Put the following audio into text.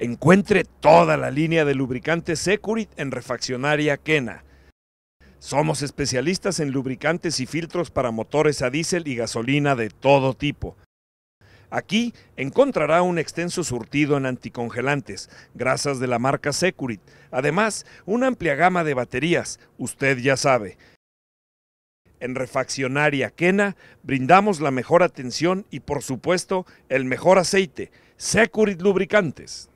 Encuentre toda la línea de lubricantes Securit en Refaccionaria Kena. Somos especialistas en lubricantes y filtros para motores a diésel y gasolina de todo tipo. Aquí encontrará un extenso surtido en anticongelantes, grasas de la marca Securit, además una amplia gama de baterías, usted ya sabe. En Refaccionaria Kena brindamos la mejor atención y por supuesto el mejor aceite, Securit Lubricantes.